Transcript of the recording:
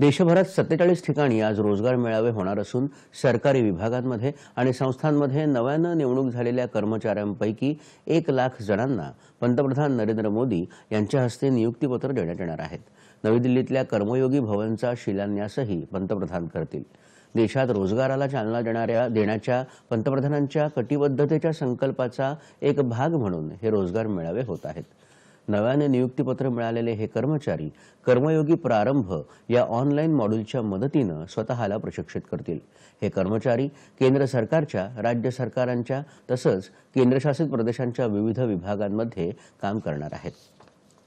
देशभरात सत्तेचाळीस ठिकाणी आज रोजगार मेळावे होणार असून सरकारी विभागांमध्ये आणि संस्थांमध्ये नव्यानं नेमणूक झालेल्या कर्मचाऱ्यांपैकी एक लाख जणांना पंतप्रधान नरेंद्र मोदी यांच्या हस्ते नियुक्तीपत्र देण्यात येणार आहेत नवी दिल्लीतल्या कर्मयोगी भवनचा शिलान्यासही पंतप्रधान करतील देशात रोजगाराला चालना देणाऱ्या देण्याच्या पंतप्रधानांच्या कटिबद्धतेच्या संकल्पाचा एक भाग म्हणून हे रोजगार मेळावे होत आहेत नव्याने नियुक्तीपत्र मिळालेले हे कर्मचारी कर्मयोगी प्रारंभ या ऑनलाईन मॉड्यूलच्या मदतीनं स्वतःला प्रशिक्षित करतील हे कर्मचारी केंद्र सरकारच्या राज्य सरकारांच्या तसंच केंद्रशासित प्रदेशांच्या विविध विभागांमध्ये काम करणार आहेत